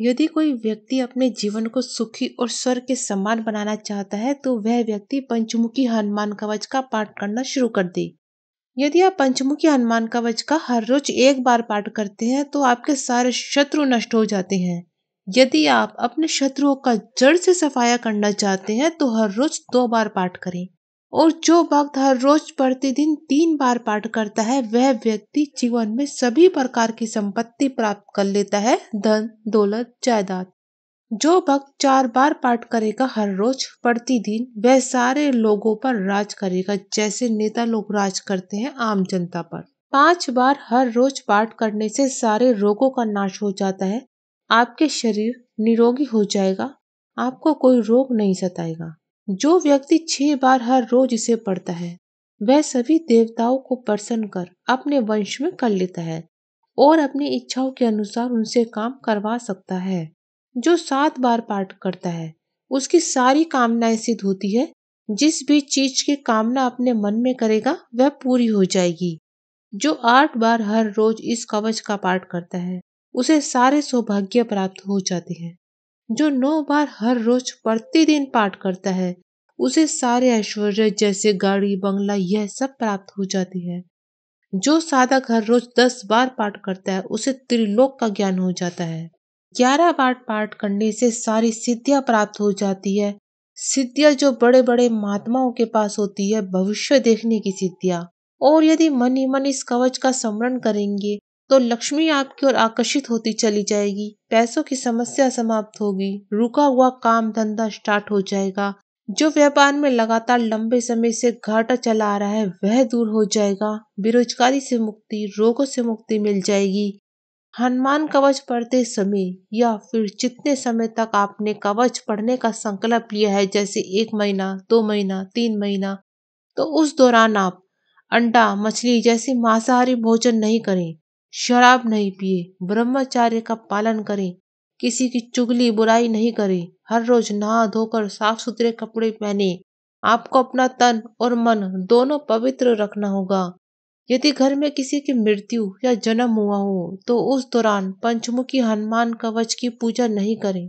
यदि कोई व्यक्ति अपने जीवन को सुखी और स्वर के समान बनाना चाहता है तो वह व्यक्ति पंचमुखी हनुमान कवच का पाठ करना शुरू कर दे यदि आप पंचमुखी हनुमान कवच का हर रोज एक बार पाठ करते हैं तो आपके सारे शत्रु नष्ट हो जाते हैं यदि आप अपने शत्रुओं का जड़ से सफाया करना चाहते हैं तो हर रोज दो बार पाठ करें और जो भक्त हर रोज प्रतिदिन तीन बार पाठ करता है वह व्यक्ति जीवन में सभी प्रकार की संपत्ति प्राप्त कर लेता है धन दौलत जायदाद जो भक्त चार बार पाठ करेगा हर रोज प्रतिदिन वह सारे लोगों पर राज करेगा जैसे नेता लोग राज करते हैं आम जनता पर पांच बार हर रोज पाठ करने से सारे रोगों का नाश हो जाता है आपके शरीर निरोगी हो जाएगा आपको कोई रोग नहीं सताएगा जो व्यक्ति छह बार हर रोज इसे पढ़ता है वह सभी देवताओं को प्रसन्न कर अपने वंश में कर लेता है और अपनी इच्छाओं के अनुसार उनसे काम करवा सकता है जो सात बार पाठ करता है उसकी सारी कामनाएं सिद्ध होती है जिस भी चीज की कामना अपने मन में करेगा वह पूरी हो जाएगी जो आठ बार हर रोज इस कवच का पाठ करता है उसे सारे सौभाग्य प्राप्त हो जाते हैं जो नौ बार हर रोज प्रतिदिन पाठ करता है उसे सारे ऐश्वर्य जैसे गाड़ी बंगला यह सब प्राप्त हो जाती है जो साधक हर रोज दस बार पाठ करता है उसे त्रिलोक का ज्ञान हो जाता है ग्यारह बार पाठ करने से सारी सिद्धियां प्राप्त हो जाती है सिद्धियां जो बड़े बड़े महात्माओं के पास होती है भविष्य देखने की सिद्धियां और यदि मन ही मन इस कवच का स्मरण करेंगे तो लक्ष्मी आपकी ओर आकर्षित होती चली जाएगी पैसों की समस्या समाप्त होगी रुका हुआ काम धंधा स्टार्ट हो जाएगा जो व्यापार में लगातार लंबे समय से घाटा चला आ रहा है वह दूर हो जाएगा बेरोजगारी से मुक्ति रोगों से मुक्ति मिल जाएगी हनुमान कवच पढ़ते समय या फिर जितने समय तक आपने कवच पढ़ने का संकल्प लिया है जैसे एक महीना दो महीना तीन महीना तो उस दौरान आप अंडा मछली जैसे मांसाहारी भोजन नहीं करें शराब नहीं पिए ब्रह्मचार्य का पालन करें किसी की चुगली बुराई नहीं करें हर रोज नहा धोकर साफ सुथरे कपड़े पहने आपको अपना तन और मन दोनों पवित्र रखना होगा यदि घर में किसी की मृत्यु या जन्म हुआ हो तो उस दौरान पंचमुखी हनुमान कवच की पूजा नहीं करें